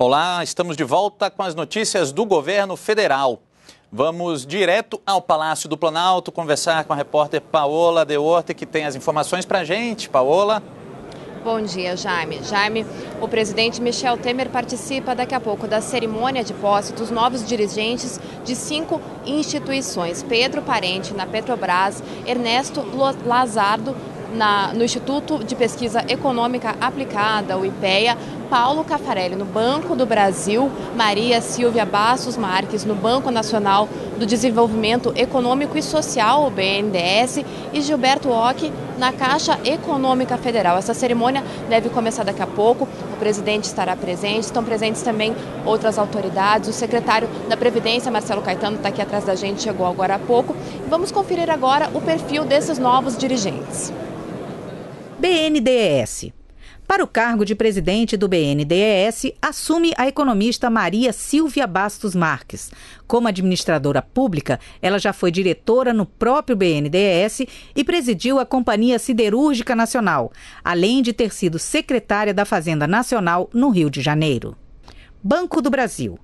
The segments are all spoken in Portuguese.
Olá, estamos de volta com as notícias do governo federal. Vamos direto ao Palácio do Planalto conversar com a repórter Paola De Orte, que tem as informações para a gente. Paola. Bom dia, Jaime. Jaime, o presidente Michel Temer participa daqui a pouco da cerimônia de posse dos novos dirigentes de cinco instituições: Pedro Parente, na Petrobras, Ernesto Lazardo, na, no Instituto de Pesquisa Econômica Aplicada, o IPEA, Paulo Cafarelli no Banco do Brasil, Maria Silvia Bastos Marques no Banco Nacional do Desenvolvimento Econômico e Social, o BNDES, e Gilberto Ock na Caixa Econômica Federal. Essa cerimônia deve começar daqui a pouco. O presidente estará presente, estão presentes também outras autoridades. O secretário da Previdência, Marcelo Caetano, está aqui atrás da gente, chegou agora há pouco. Vamos conferir agora o perfil desses novos dirigentes. BNDES para o cargo de presidente do BNDES, assume a economista Maria Silvia Bastos Marques. Como administradora pública, ela já foi diretora no próprio BNDES e presidiu a Companhia Siderúrgica Nacional, além de ter sido secretária da Fazenda Nacional no Rio de Janeiro. Banco do Brasil.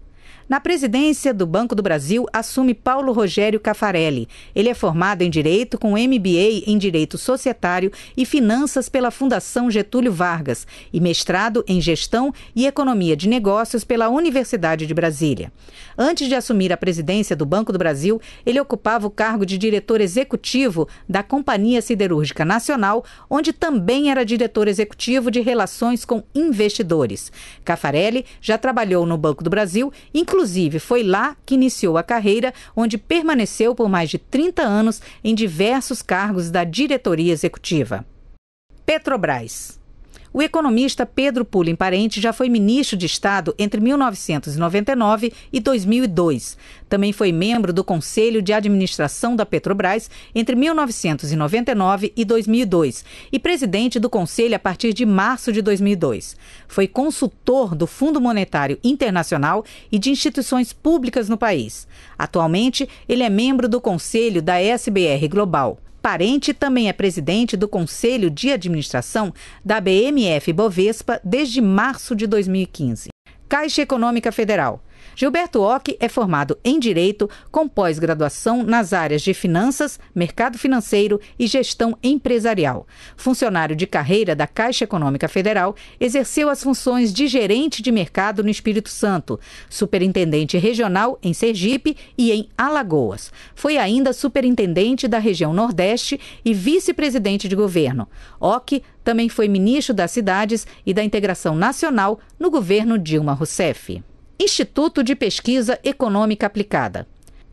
Na presidência do Banco do Brasil assume Paulo Rogério Cafarelli. Ele é formado em Direito com MBA em Direito Societário e Finanças pela Fundação Getúlio Vargas e mestrado em Gestão e Economia de Negócios pela Universidade de Brasília. Antes de assumir a presidência do Banco do Brasil, ele ocupava o cargo de diretor executivo da Companhia Siderúrgica Nacional, onde também era diretor executivo de Relações com Investidores. Cafarelli já trabalhou no Banco do Brasil, inclusive Inclusive, foi lá que iniciou a carreira, onde permaneceu por mais de 30 anos em diversos cargos da diretoria executiva. Petrobras. O economista Pedro Pullen Parente já foi ministro de Estado entre 1999 e 2002. Também foi membro do Conselho de Administração da Petrobras entre 1999 e 2002 e presidente do Conselho a partir de março de 2002. Foi consultor do Fundo Monetário Internacional e de instituições públicas no país. Atualmente, ele é membro do Conselho da SBR Global. Parente também é presidente do Conselho de Administração da BMF Bovespa desde março de 2015. Caixa Econômica Federal Gilberto Ock é formado em Direito, com pós-graduação nas áreas de Finanças, Mercado Financeiro e Gestão Empresarial. Funcionário de carreira da Caixa Econômica Federal, exerceu as funções de gerente de mercado no Espírito Santo, superintendente regional em Sergipe e em Alagoas. Foi ainda superintendente da região Nordeste e vice-presidente de governo. Ock também foi ministro das Cidades e da Integração Nacional no governo Dilma Rousseff. Instituto de Pesquisa Econômica Aplicada.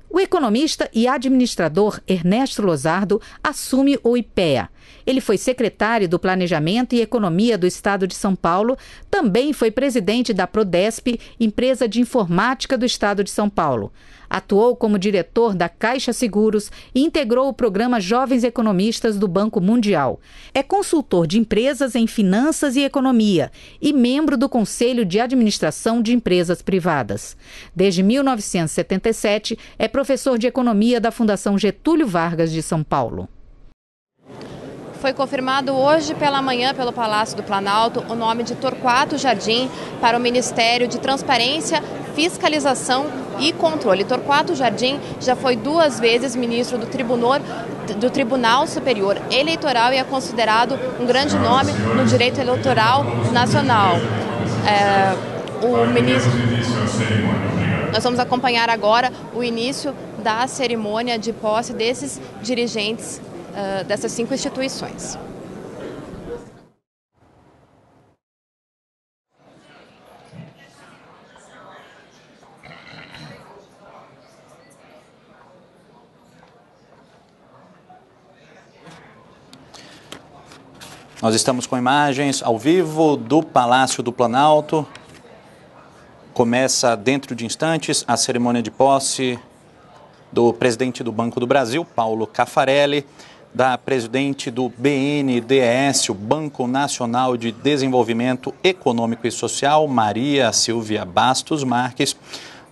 O economista e administrador Ernesto Lozardo assume o IPEA, ele foi secretário do Planejamento e Economia do Estado de São Paulo, também foi presidente da Prodesp, empresa de informática do Estado de São Paulo. Atuou como diretor da Caixa Seguros e integrou o programa Jovens Economistas do Banco Mundial. É consultor de empresas em finanças e economia e membro do Conselho de Administração de Empresas Privadas. Desde 1977, é professor de economia da Fundação Getúlio Vargas de São Paulo foi confirmado hoje pela manhã pelo Palácio do Planalto o nome de Torquato Jardim para o Ministério de Transparência, Fiscalização e Controle. Torquato Jardim já foi duas vezes ministro do Tribunal, do Tribunal Superior Eleitoral e é considerado um grande nome no direito eleitoral nacional. É, o ministro. Nós vamos acompanhar agora o início da cerimônia de posse desses dirigentes uh, dessas cinco instituições. Nós estamos com imagens ao vivo do Palácio do Planalto. Começa dentro de instantes a cerimônia de posse do presidente do Banco do Brasil, Paulo Caffarelli da presidente do BNDES, o Banco Nacional de Desenvolvimento Econômico e Social, Maria Silvia Bastos Marques,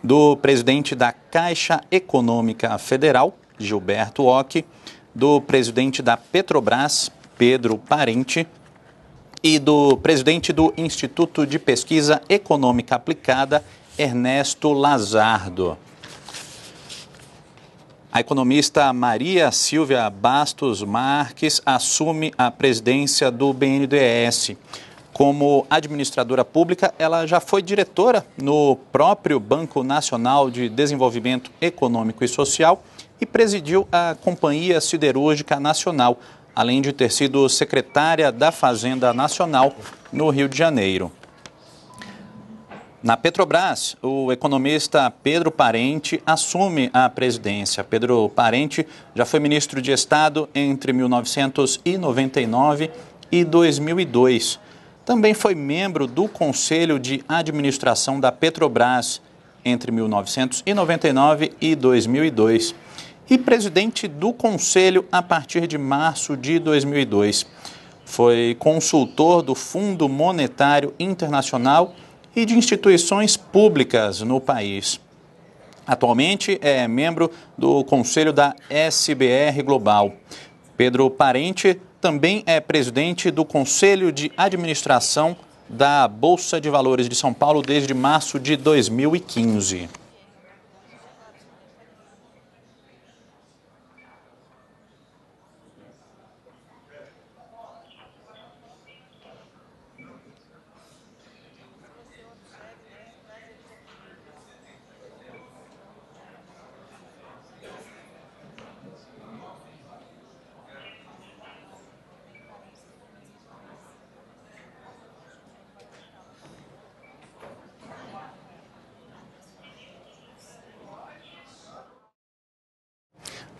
do presidente da Caixa Econômica Federal, Gilberto Ock, do presidente da Petrobras, Pedro Parente, e do presidente do Instituto de Pesquisa Econômica Aplicada, Ernesto Lazardo. A economista Maria Silvia Bastos Marques assume a presidência do BNDES. Como administradora pública, ela já foi diretora no próprio Banco Nacional de Desenvolvimento Econômico e Social e presidiu a Companhia Siderúrgica Nacional, além de ter sido secretária da Fazenda Nacional no Rio de Janeiro. Na Petrobras, o economista Pedro Parente assume a presidência. Pedro Parente já foi ministro de Estado entre 1999 e 2002. Também foi membro do Conselho de Administração da Petrobras entre 1999 e 2002 e presidente do Conselho a partir de março de 2002. Foi consultor do Fundo Monetário Internacional e de instituições públicas no país. Atualmente é membro do conselho da SBR Global. Pedro Parente também é presidente do Conselho de Administração da Bolsa de Valores de São Paulo desde março de 2015.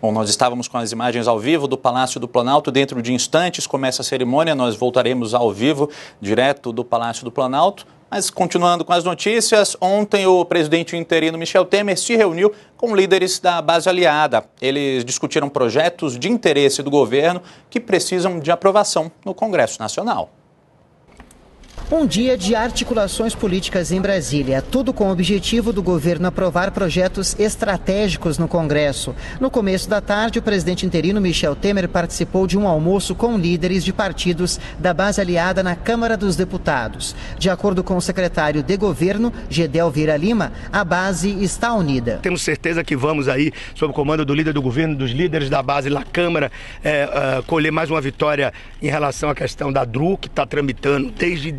Bom, nós estávamos com as imagens ao vivo do Palácio do Planalto. Dentro de instantes começa a cerimônia. Nós voltaremos ao vivo, direto do Palácio do Planalto. Mas continuando com as notícias, ontem o presidente interino Michel Temer se reuniu com líderes da base aliada. Eles discutiram projetos de interesse do governo que precisam de aprovação no Congresso Nacional. Um dia de articulações políticas em Brasília, tudo com o objetivo do governo aprovar projetos estratégicos no Congresso. No começo da tarde, o presidente interino Michel Temer participou de um almoço com líderes de partidos da base aliada na Câmara dos Deputados. De acordo com o secretário de governo, Gedel Vira Lima, a base está unida. Temos certeza que vamos aí, sob o comando do líder do governo, dos líderes da base na Câmara, é, é, colher mais uma vitória em relação à questão da DRU, que está tramitando desde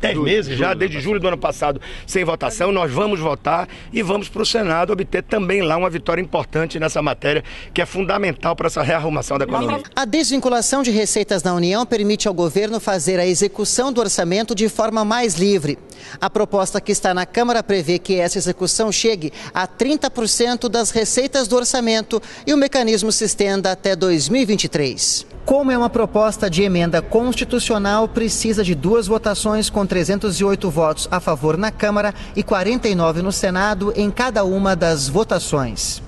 dez meses julho, já, desde julho do ano passado, sem votação. Nós vamos votar e vamos para o Senado obter também lá uma vitória importante nessa matéria, que é fundamental para essa rearrumação da economia. A desvinculação de receitas na União permite ao governo fazer a execução do orçamento de forma mais livre. A proposta que está na Câmara prevê que essa execução chegue a 30% das receitas do orçamento e o mecanismo se estenda até 2023. Como é uma proposta de emenda constitucional, precisa de duas votações com 308 votos a favor na Câmara e 49 no Senado em cada uma das votações.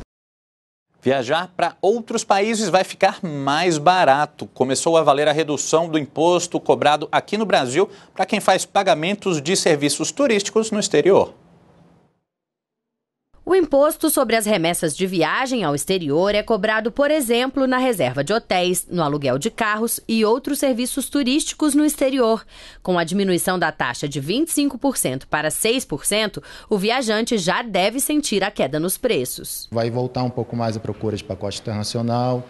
Viajar para outros países vai ficar mais barato. Começou a valer a redução do imposto cobrado aqui no Brasil para quem faz pagamentos de serviços turísticos no exterior. O imposto sobre as remessas de viagem ao exterior é cobrado, por exemplo, na reserva de hotéis, no aluguel de carros e outros serviços turísticos no exterior. Com a diminuição da taxa de 25% para 6%, o viajante já deve sentir a queda nos preços. Vai voltar um pouco mais a procura de pacote internacional,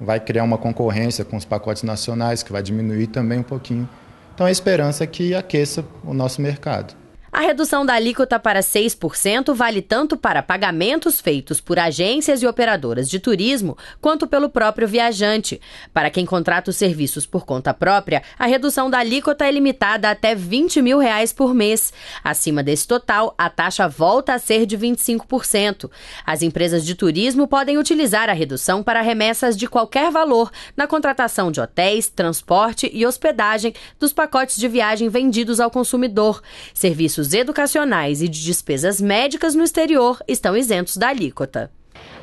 vai criar uma concorrência com os pacotes nacionais, que vai diminuir também um pouquinho. Então a esperança é que aqueça o nosso mercado. A redução da alíquota para 6% vale tanto para pagamentos feitos por agências e operadoras de turismo, quanto pelo próprio viajante. Para quem contrata os serviços por conta própria, a redução da alíquota é limitada até 20 mil reais por mês. Acima desse total, a taxa volta a ser de 25%. As empresas de turismo podem utilizar a redução para remessas de qualquer valor na contratação de hotéis, transporte e hospedagem dos pacotes de viagem vendidos ao consumidor. Serviços serviços educacionais e de despesas médicas no exterior estão isentos da alíquota.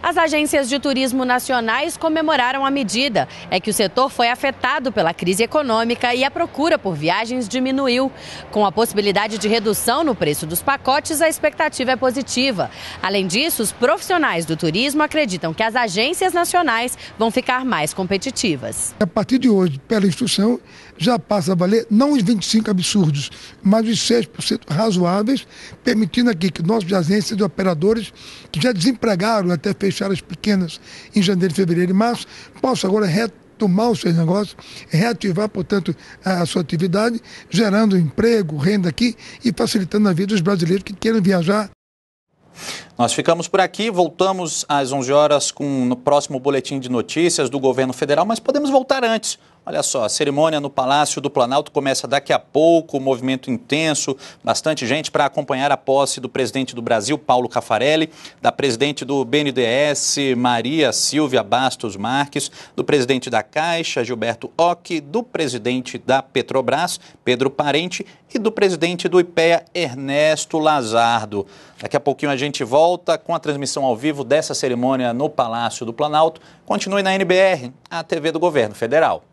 As agências de turismo nacionais comemoraram a medida. É que o setor foi afetado pela crise econômica e a procura por viagens diminuiu. Com a possibilidade de redução no preço dos pacotes, a expectativa é positiva. Além disso, os profissionais do turismo acreditam que as agências nacionais vão ficar mais competitivas. A partir de hoje, pela instrução, já passa a valer não os 25 absurdos, mas os 6% razoáveis, permitindo aqui que nossos agências e operadores que já desempregaram até fechar as pequenas em janeiro, fevereiro e março, posso agora retomar os seus negócios, reativar, portanto, a, a sua atividade, gerando emprego, renda aqui e facilitando a vida dos brasileiros que queiram viajar. Nós ficamos por aqui, voltamos às 11 horas com o próximo boletim de notícias do governo federal, mas podemos voltar antes. Olha só, a cerimônia no Palácio do Planalto começa daqui a pouco, um movimento intenso, bastante gente para acompanhar a posse do presidente do Brasil, Paulo Cafarelli, da presidente do BNDES, Maria Silvia Bastos Marques, do presidente da Caixa, Gilberto Ock, do presidente da Petrobras, Pedro Parente, e do presidente do IPEA, Ernesto Lazardo. Daqui a pouquinho a gente volta com a transmissão ao vivo dessa cerimônia no Palácio do Planalto. Continue na NBR, a TV do Governo Federal.